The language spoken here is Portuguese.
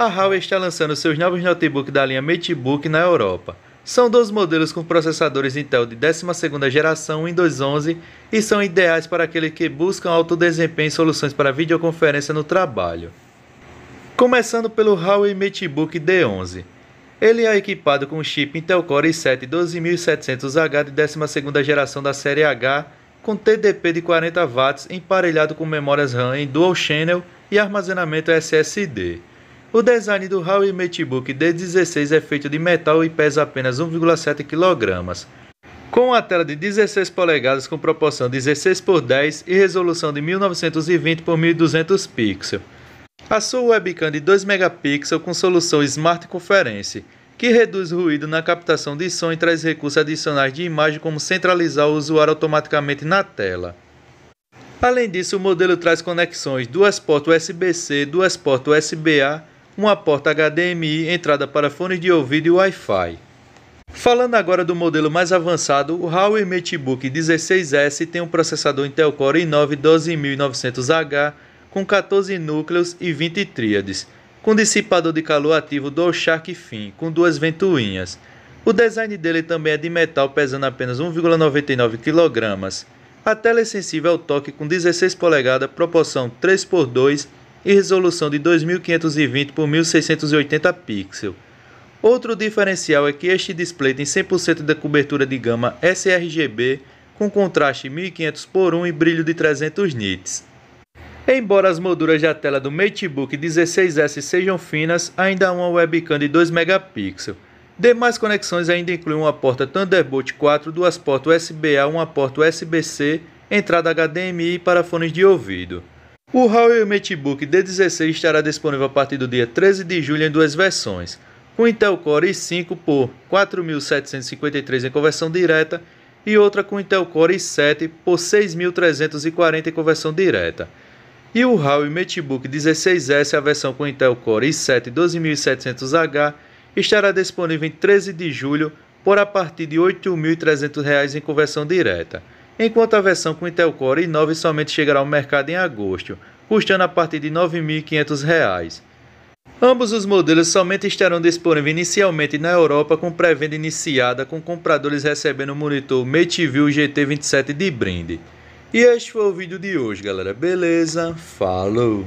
A Huawei está lançando seus novos notebooks da linha MateBook na Europa. São dois modelos com processadores Intel de 12ª geração Windows 11 e são ideais para aqueles que buscam alto desempenho e soluções para videoconferência no trabalho. Começando pelo Huawei MateBook D11. Ele é equipado com o chip Intel Core i7 12700H de 12ª geração da série H, com TDP de 40 watts, emparelhado com memórias RAM em dual channel e armazenamento SSD. O design do Huawei Matebook D16 é feito de metal e pesa apenas 1,7 kg. Com a tela de 16 polegadas com proporção 16 por 10 e resolução de 1920 por 1200 pixels. A sua webcam de 2 megapixels com solução Smart Conference, que reduz ruído na captação de som e traz recursos adicionais de imagem como centralizar o usuário automaticamente na tela. Além disso, o modelo traz conexões duas portas USB-C, duas portas USB-A uma porta HDMI, entrada para fones de ouvido e Wi-Fi. Falando agora do modelo mais avançado, o Huawei MateBook 16S tem um processador Intel Core i9-12900H com 14 núcleos e 20 tríades, com dissipador de calor ativo Dual Shark Fin com duas ventoinhas. O design dele também é de metal, pesando apenas 1,99 kg. A tela é sensível ao toque com 16 polegadas, proporção 3x2 e resolução de 2520 por 1680 pixels. Outro diferencial é que este display tem 100% da cobertura de gama sRGB com contraste 1500 por 1 e brilho de 300 nits. Embora as molduras da tela do MateBook 16S sejam finas, ainda há uma webcam de 2 megapixels. Demais conexões ainda incluem uma porta Thunderbolt 4, duas portas USB-A, uma porta USB-C, entrada HDMI para fones de ouvido. O Huawei MateBook D16 estará disponível a partir do dia 13 de julho em duas versões, com Intel Core i5 por 4.753 em conversão direta e outra com Intel Core i7 por 6.340 em conversão direta. E o Huawei MateBook 16S, a versão com Intel Core i7 12700H, estará disponível em 13 de julho por a partir de R$ 8.300 em conversão direta enquanto a versão com Intel Core i9 somente chegará ao mercado em agosto, custando a partir de R$ 9.500. Ambos os modelos somente estarão disponíveis inicialmente na Europa com pré-venda iniciada, com compradores recebendo o monitor MateView GT27 de brinde. E este foi o vídeo de hoje, galera. Beleza? Falou!